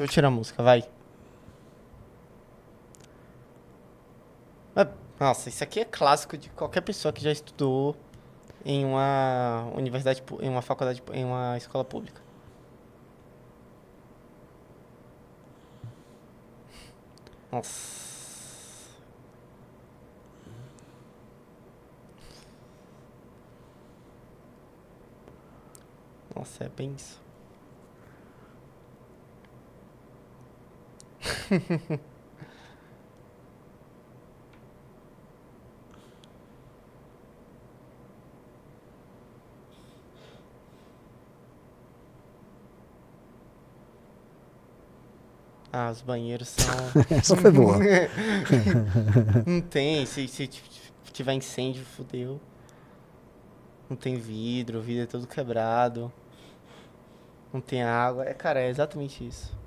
Deixa eu tirar a música, vai. Nossa, isso aqui é clássico de qualquer pessoa que já estudou em uma universidade, em uma faculdade, em uma escola pública. Nossa. Nossa, é bem isso. ah, os banheiros são. Essa foi boa. Não tem. Se, se tiver incêndio, fodeu. Não tem vidro, o vidro é todo quebrado. Não tem água. É, cara, é exatamente isso.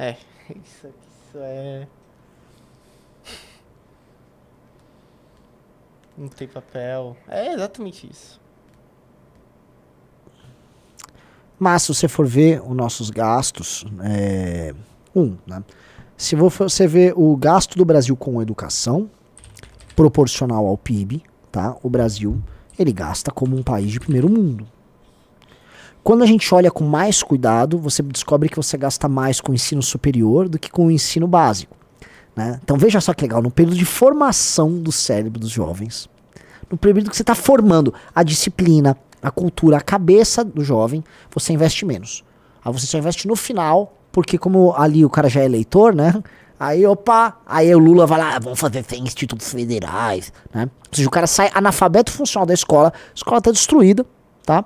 É, isso, isso é. Não tem papel. É exatamente isso. Mas se você for ver os nossos gastos, é, um, né? Se você ver o gasto do Brasil com educação, proporcional ao PIB, tá? O Brasil, ele gasta como um país de primeiro mundo, quando a gente olha com mais cuidado, você descobre que você gasta mais com o ensino superior do que com o ensino básico. Né? Então veja só que legal, no período de formação do cérebro dos jovens, no período que você está formando a disciplina, a cultura, a cabeça do jovem, você investe menos. Aí você só investe no final, porque como ali o cara já é eleitor, né? Aí, opa, aí o Lula vai lá, ah, vamos fazer sem institutos federais, né? Ou seja, o cara sai analfabeto funcional da escola, a escola está destruída, tá?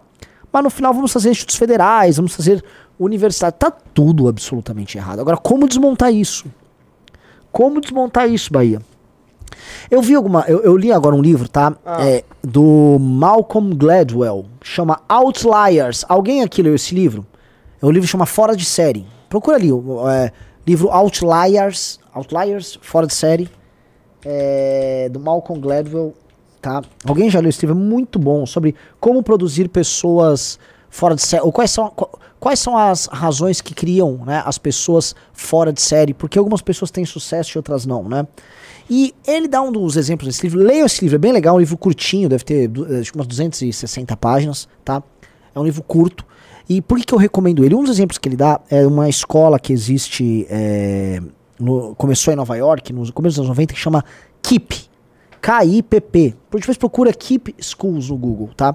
mas no final vamos fazer institutos federais, vamos fazer universidade. Tá tudo absolutamente errado. Agora, como desmontar isso? Como desmontar isso, Bahia? Eu vi alguma. Eu, eu li agora um livro, tá? Ah. É, do Malcolm Gladwell. Chama Outliers. Alguém aqui leu esse livro? É um livro que chama Fora de Série. Procura ali. É, livro Outliers. Outliers, Fora de Série. É, do Malcolm Gladwell tá? Alguém já leu esse livro? É muito bom sobre como produzir pessoas fora de série. Ou quais são, quais são as razões que criam né, as pessoas fora de série? Porque algumas pessoas têm sucesso e outras não, né? E ele dá um dos exemplos desse livro. leia esse livro, é bem legal, é um livro curtinho, deve ter eh, acho que umas 260 páginas, tá? É um livro curto. E por que, que eu recomendo ele? Um dos exemplos que ele dá é uma escola que existe, é, no, começou em Nova York, no começo dos anos 90, que chama KEEP. KIPP. Depois procura Keep Schools no Google, tá?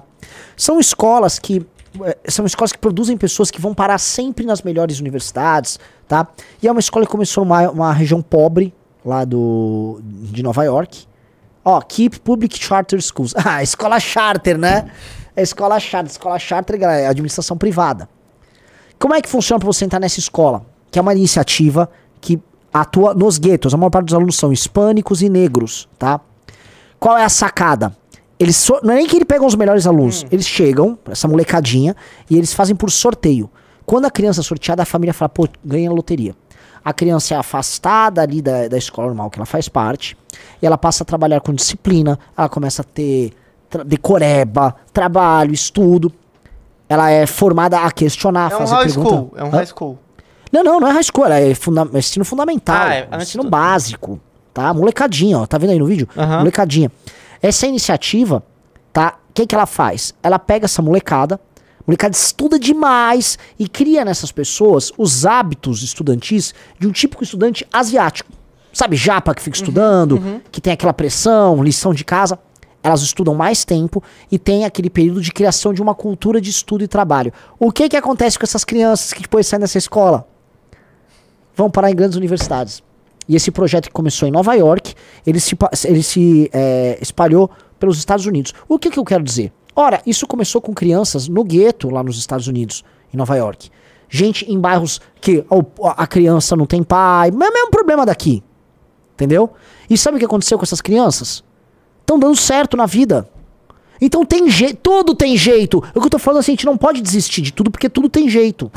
São escolas que eh, são escolas que produzem pessoas que vão parar sempre nas melhores universidades, tá? E é uma escola que começou numa uma região pobre lá do de Nova York. Ó, Keep Public Charter Schools. Ah, escola charter, né? É escola charter, escola charter, galera, é administração privada. Como é que funciona para você entrar nessa escola? Que é uma iniciativa que atua nos guetos. A maior parte dos alunos são hispânicos e negros, tá? Qual é a sacada? Eles so... Não é nem que ele pega os melhores alunos. Hum. Eles chegam, essa molecadinha, e eles fazem por sorteio. Quando a criança é sorteada, a família fala, pô, ganha a loteria. A criança é afastada ali da, da escola normal que ela faz parte. E ela passa a trabalhar com disciplina. Ela começa a ter tra decoreba, trabalho, estudo. Ela é formada a questionar, é fazer um pergunta. School. É um Hã? high school. Não, não, não é high school. É, funda ensino fundamental. Ah, é, é ensino básico tá? Molecadinha, ó, tá vendo aí no vídeo? Uhum. Molecadinha. Essa iniciativa, tá? O que, que ela faz? Ela pega essa molecada, molecada estuda demais e cria nessas pessoas os hábitos estudantis de um típico estudante asiático. Sabe, japa que fica uhum, estudando, uhum. que tem aquela pressão, lição de casa. Elas estudam mais tempo e tem aquele período de criação de uma cultura de estudo e trabalho. O que que acontece com essas crianças que depois saem dessa escola? Vão parar em grandes universidades. E esse projeto que começou em Nova York, ele se, ele se é, espalhou pelos Estados Unidos. O que, que eu quero dizer? Ora, isso começou com crianças no gueto lá nos Estados Unidos, em Nova York. Gente em bairros que a criança não tem pai, mas é o mesmo problema daqui. Entendeu? E sabe o que aconteceu com essas crianças? Estão dando certo na vida. Então tem jeito, tudo tem jeito. O que eu tô falando é assim, a gente não pode desistir de tudo porque tudo tem jeito.